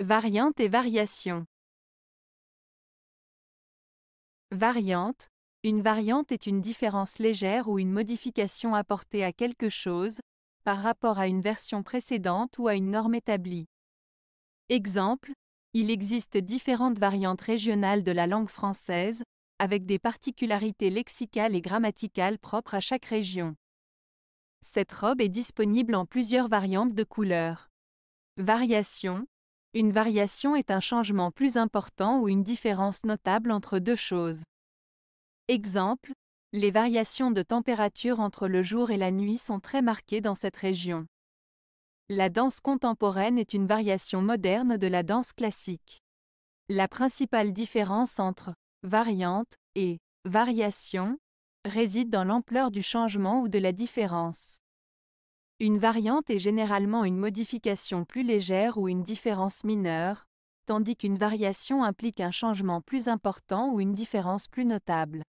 Variante et variation. Variante. Une variante est une différence légère ou une modification apportée à quelque chose, par rapport à une version précédente ou à une norme établie. Exemple. Il existe différentes variantes régionales de la langue française, avec des particularités lexicales et grammaticales propres à chaque région. Cette robe est disponible en plusieurs variantes de couleurs. Variation, une variation est un changement plus important ou une différence notable entre deux choses. Exemple, les variations de température entre le jour et la nuit sont très marquées dans cette région. La danse contemporaine est une variation moderne de la danse classique. La principale différence entre variante et variation réside dans l'ampleur du changement ou de la différence. Une variante est généralement une modification plus légère ou une différence mineure, tandis qu'une variation implique un changement plus important ou une différence plus notable.